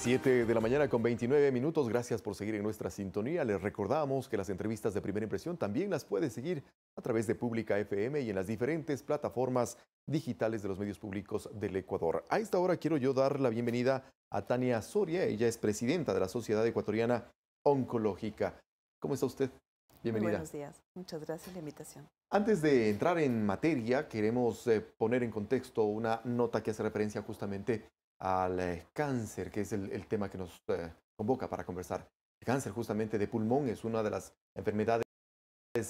7 de la mañana con 29 minutos. Gracias por seguir en nuestra sintonía. Les recordamos que las entrevistas de primera impresión también las puede seguir a través de Pública FM y en las diferentes plataformas digitales de los medios públicos del Ecuador. A esta hora quiero yo dar la bienvenida a Tania Soria. Ella es presidenta de la Sociedad Ecuatoriana Oncológica. ¿Cómo está usted? Bienvenida. Muy buenos días. Muchas gracias por la invitación. Antes de entrar en materia, queremos eh, poner en contexto una nota que hace referencia justamente al eh, cáncer, que es el, tema que nos eh, convoca para conversar. El cáncer justamente de pulmón es una de las enfermedades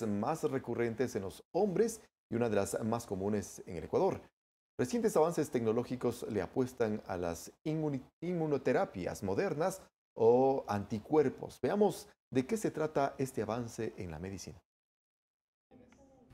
más recurrentes en los hombres y una de las más comunes en el Ecuador. Recientes avances tecnológicos le apuestan a las inmunoterapias modernas o anticuerpos. Veamos de qué se trata este avance en la medicina.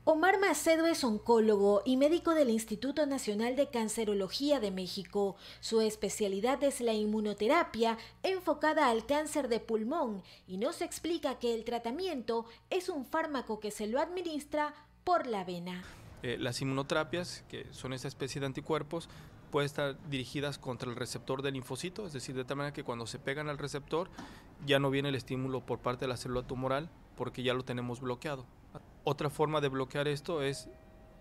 Omar Macedo es oncólogo y médico del Instituto Nacional de Cancerología de México. Su especialidad es la inmunoterapia enfocada al cáncer de pulmón y nos explica que el tratamiento es un fármaco que se lo administra por la vena. Eh, las inmunoterapias, que son esa especie de anticuerpos, pueden estar dirigidas contra el receptor del linfocito, es decir, de tal manera que cuando se pegan al receptor ya no viene el estímulo por parte de la célula tumoral porque ya lo tenemos bloqueado. Otra forma de bloquear esto es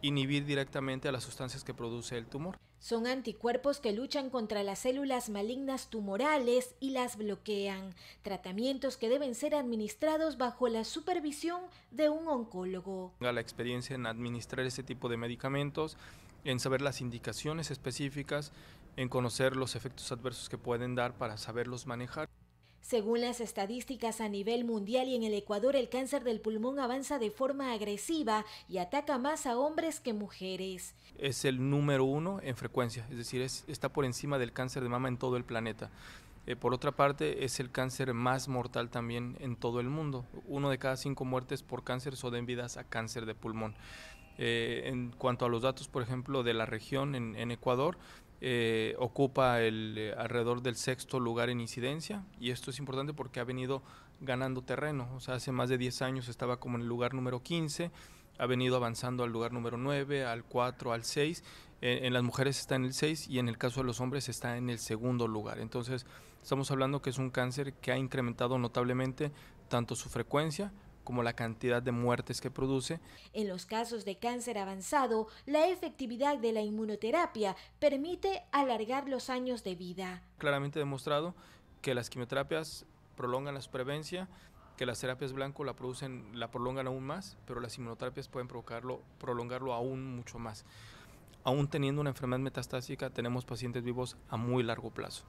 inhibir directamente a las sustancias que produce el tumor. Son anticuerpos que luchan contra las células malignas tumorales y las bloquean, tratamientos que deben ser administrados bajo la supervisión de un oncólogo. La experiencia en administrar este tipo de medicamentos, en saber las indicaciones específicas, en conocer los efectos adversos que pueden dar para saberlos manejar. Según las estadísticas a nivel mundial y en el Ecuador, el cáncer del pulmón avanza de forma agresiva y ataca más a hombres que mujeres. Es el número uno en frecuencia, es decir, está por encima del cáncer de mama en todo el planeta. Eh, por otra parte, es el cáncer más mortal también en todo el mundo. Uno de cada cinco muertes por cáncer son debidas a cáncer de pulmón. Eh, en cuanto a los datos, por ejemplo, de la región en Ecuador, eh, ocupa el, eh, alrededor del sexto lugar en incidencia y esto es importante porque ha venido ganando terreno. O sea, hace más de 10 años estaba como en el lugar número 15, ha venido avanzando al lugar número 9, al 4, al 6. Eh, en las mujeres está en el 6 y en el caso de los hombres está en el segundo lugar. Entonces, estamos hablando que es un cáncer que ha incrementado notablemente tanto su frecuencia, como la cantidad de muertes que produce. En los casos de cáncer avanzado, la efectividad de la inmunoterapia permite alargar los años de vida. Claramente demostrado que las quimioterapias prolongan la supervivencia, que las terapias blanco la producen, la prolongan aún más, pero las inmunoterapias pueden provocarlo, prolongarlo aún mucho más. Aún teniendo una enfermedad metastásica, tenemos pacientes vivos a muy largo plazo.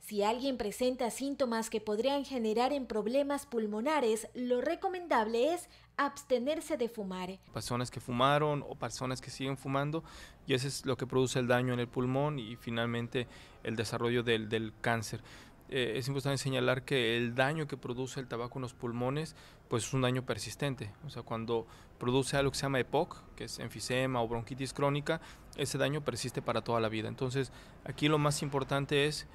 Si alguien presenta síntomas que podrían generar en problemas pulmonares, lo recomendable es abstenerse de fumar. Personas que fumaron o personas que siguen fumando, y eso es lo que produce el daño en el pulmón y finalmente el desarrollo del, cáncer. Eh, es importante señalar que el daño que produce el tabaco en los pulmones, pues es un daño persistente. O sea, cuando produce algo que se llama EPOC, que es enfisema o bronquitis crónica, ese daño persiste para toda la vida. Entonces, aquí lo más importante es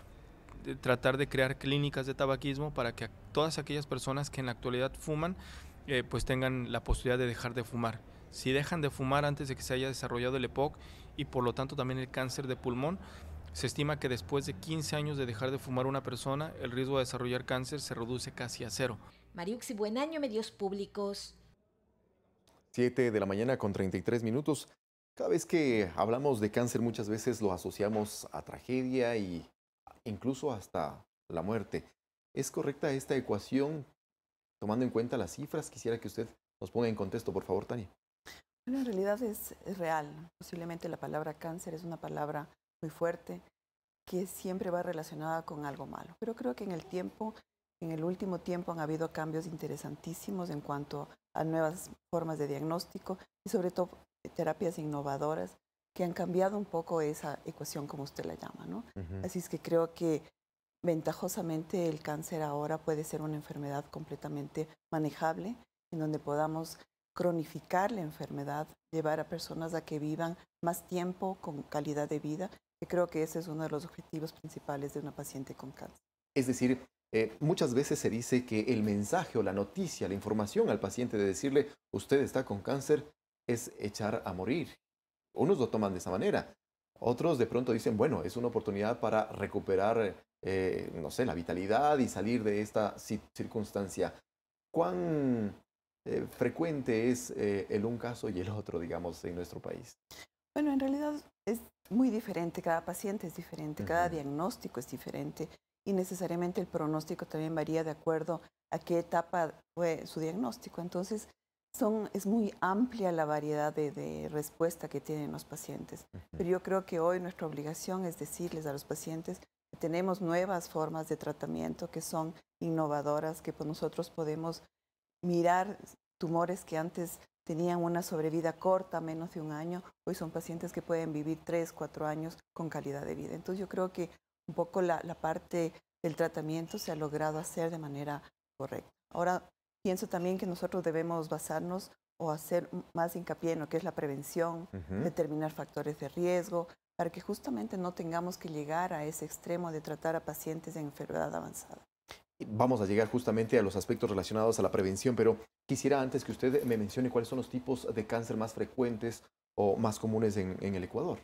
tratar de crear clínicas de tabaquismo para que todas aquellas personas que en la actualidad fuman, eh, pues tengan la posibilidad de dejar de fumar. Si dejan de fumar antes de que se haya desarrollado el EPOC y por lo tanto también el cáncer de pulmón, se estima que después de 15 años de dejar de fumar una persona, el riesgo de desarrollar cáncer se reduce casi a cero. Mariuxi, buen año, medios públicos. 7 de la mañana con 33 minutos. Cada vez que hablamos de cáncer muchas veces lo asociamos a tragedia y incluso hasta la muerte. ¿Es correcta esta ecuación tomando en cuenta las cifras? Quisiera que usted nos ponga en contexto, por favor, Tania. Bueno, en realidad es, es real. Posiblemente la palabra cáncer es una palabra muy fuerte que siempre va relacionada con algo malo. Pero creo que en el tiempo, en el último tiempo han habido cambios interesantísimos en cuanto a nuevas formas de diagnóstico y sobre todo terapias innovadoras que han cambiado un poco esa ecuación, como usted la llama, ¿no? Así es que creo que ventajosamente el cáncer ahora puede ser una enfermedad completamente manejable, en donde podamos cronificar la enfermedad, llevar a personas a que vivan más tiempo con calidad de vida, que creo que ese es uno de los objetivos principales de una paciente con cáncer. Es decir, eh, muchas veces se dice que el mensaje o la noticia, la información al paciente de decirle usted está con cáncer es echar a morir unos lo toman de esa manera. Otros de pronto dicen, bueno, es una oportunidad para recuperar, eh, no sé, la vitalidad y salir de esta circunstancia. ¿Cuán eh, frecuente es eh, el un caso y el otro, digamos, en nuestro país? Bueno, en realidad es muy diferente, cada paciente es diferente, cada diagnóstico es diferente y necesariamente el pronóstico también varía de acuerdo a qué etapa fue su diagnóstico. Entonces, es muy amplia la variedad de, respuesta que tienen los pacientes, pero yo creo que hoy nuestra obligación es decirles a los pacientes que tenemos nuevas formas de tratamiento que son innovadoras, que pues nosotros podemos mirar tumores que antes tenían una sobrevida corta, menos de un año, hoy son pacientes que pueden vivir tres, cuatro años con calidad de vida. Entonces yo creo que un poco la, parte del tratamiento se ha logrado hacer de manera correcta. Ahora pienso también que nosotros debemos basarnos o hacer más hincapié en lo que es la prevención, determinar factores de riesgo, para que justamente no tengamos que llegar a ese extremo de tratar a pacientes en enfermedad avanzada. Vamos a llegar justamente a los aspectos relacionados a la prevención, pero quisiera antes que usted me mencione cuáles son los tipos de cáncer más frecuentes o más comunes en, el Ecuador.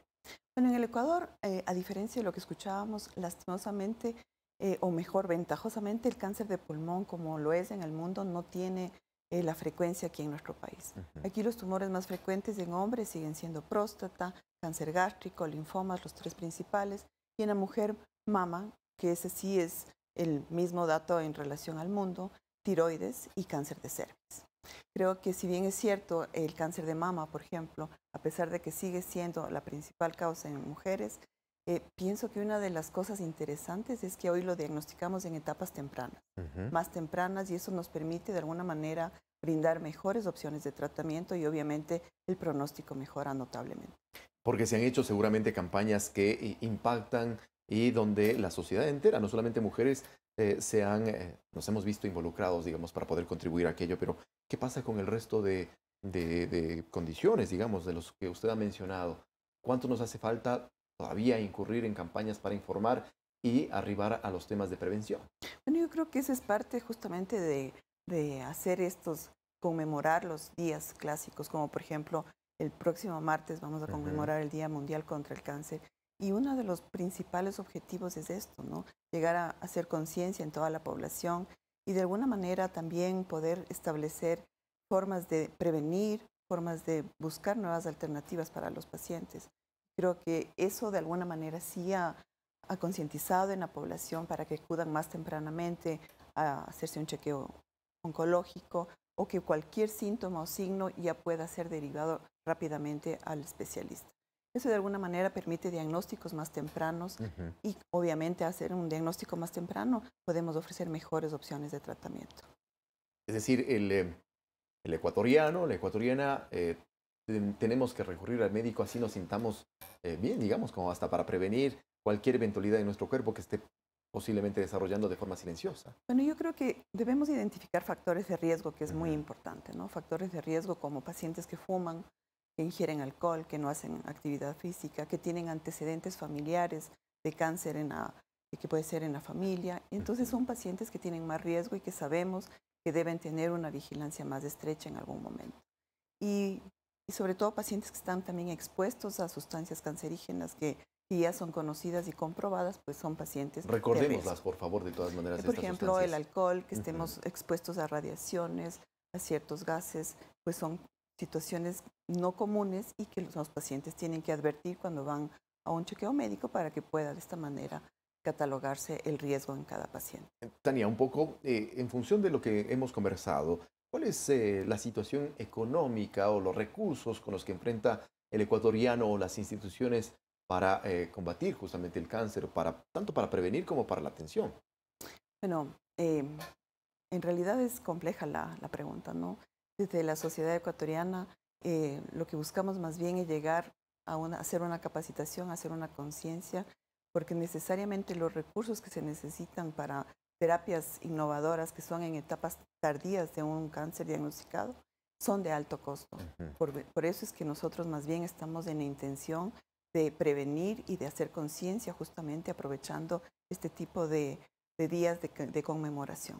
Bueno, en el Ecuador, eh, a diferencia de lo que escuchábamos, lastimosamente eh, o mejor, ventajosamente el cáncer de pulmón, como lo es en el mundo, no tiene eh, la frecuencia aquí en nuestro país. Aquí los tumores más frecuentes en hombres siguen siendo próstata, cáncer gástrico, linfomas, los tres principales, y en la mujer mama, que ese sí es el mismo dato en relación al mundo, tiroides y cáncer de cervix. Creo que si bien es cierto el cáncer de mama, por ejemplo, a pesar de que sigue siendo la principal causa en mujeres, eh, pienso que una de las cosas interesantes es que hoy lo diagnosticamos en etapas tempranas, más tempranas, y eso nos permite de alguna manera brindar mejores opciones de tratamiento y obviamente el pronóstico mejora notablemente. Porque se han hecho seguramente campañas que impactan y donde la sociedad entera, no solamente mujeres, eh, se han, eh, nos hemos visto involucrados, digamos, para poder contribuir a aquello, pero ¿qué pasa con el resto de, de, de condiciones, digamos, de los que usted ha mencionado? ¿Cuánto nos hace falta todavía incurrir en campañas para informar y arribar a los temas de prevención. Bueno, yo creo que esa es parte justamente de, de hacer estos, conmemorar los días clásicos, como por ejemplo el próximo martes vamos a conmemorar el Día Mundial contra el Cáncer. Y uno de los principales objetivos es esto, ¿no? Llegar a hacer conciencia en toda la población y de alguna manera también poder establecer formas de prevenir, formas de buscar nuevas alternativas para los pacientes. Creo que eso de alguna manera sí ha, ha concientizado en la población para que acudan más tempranamente a hacerse un chequeo oncológico o que cualquier síntoma o signo ya pueda ser derivado rápidamente al especialista. Eso de alguna manera permite diagnósticos más tempranos y obviamente hacer un diagnóstico más temprano podemos ofrecer mejores opciones de tratamiento. Es decir, el, eh, el ecuatoriano, la ecuatoriana eh, tenemos que recurrir al médico, así nos sintamos eh, bien, digamos, como hasta para prevenir cualquier eventualidad en nuestro cuerpo que esté posiblemente desarrollando de forma silenciosa. Bueno, yo creo que debemos identificar factores de riesgo, que es muy importante, ¿no? Factores de riesgo como pacientes que fuman, que ingieren alcohol, que no hacen actividad física, que tienen antecedentes familiares de cáncer en la, que puede ser en la familia. Entonces son pacientes que tienen más riesgo y que sabemos que deben tener una vigilancia más estrecha en algún momento. Y y sobre todo pacientes que están también expuestos a sustancias cancerígenas que ya son conocidas y comprobadas, pues son pacientes. Recordémoslas, por favor, de todas maneras. Por ejemplo, el alcohol, que estemos expuestos a radiaciones, a ciertos gases, pues son situaciones no comunes y que los pacientes tienen que advertir cuando van a un chequeo médico para que pueda de esta manera catalogarse el riesgo en cada paciente. Tania, un poco eh, en función de lo que hemos conversado, ¿Cuál es eh, la situación económica o los recursos con los que enfrenta el ecuatoriano o las instituciones para eh, combatir justamente el cáncer, para, tanto para prevenir como para la atención? Bueno, em, en realidad es compleja la, la, pregunta, ¿no? Desde la sociedad ecuatoriana eh, lo que buscamos más bien es llegar a una, hacer una capacitación, hacer una conciencia, porque necesariamente los recursos que se necesitan para terapias innovadoras que son en etapas tardías de un cáncer diagnosticado son de alto costo. por, eso es que nosotros más bien estamos en la intención de prevenir y de hacer conciencia justamente aprovechando este tipo de, días de, conmemoración.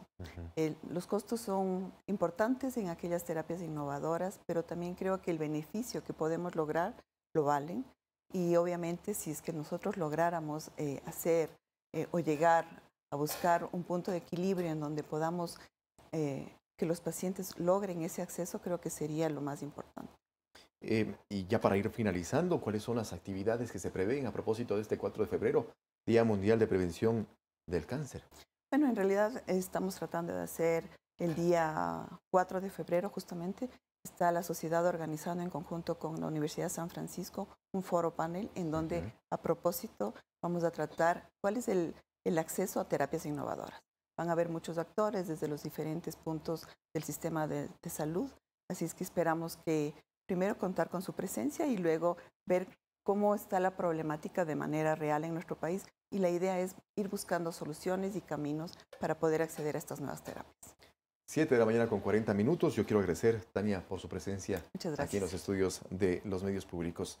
los costos son importantes en aquellas terapias innovadoras, pero también creo que el beneficio que podemos lograr lo valen. Y obviamente si es que nosotros lográramos eh, hacer eh, o llegar a buscar un punto de equilibrio en donde podamos eh, que los pacientes logren ese acceso, creo que sería lo más importante. Em, y ya para ir finalizando, ¿cuáles son las actividades que se prevén a propósito de este 4 de febrero, Día Mundial de Prevención del Cáncer? Bueno, en realidad estamos tratando de hacer el día 4 de febrero justamente. Está la sociedad organizando en conjunto con la Universidad de San Francisco un foro panel en donde a propósito vamos a tratar cuál es el, el acceso a terapias innovadoras. Van a haber muchos actores desde los diferentes puntos del sistema de, salud, así es que esperamos que primero contar con su presencia y luego ver cómo está la problemática de manera real en nuestro país y la idea es ir buscando soluciones y caminos para poder acceder a estas nuevas terapias. Siete de la mañana con 40 minutos. Yo quiero agradecer, Tania, por su presencia aquí en los estudios de los medios públicos.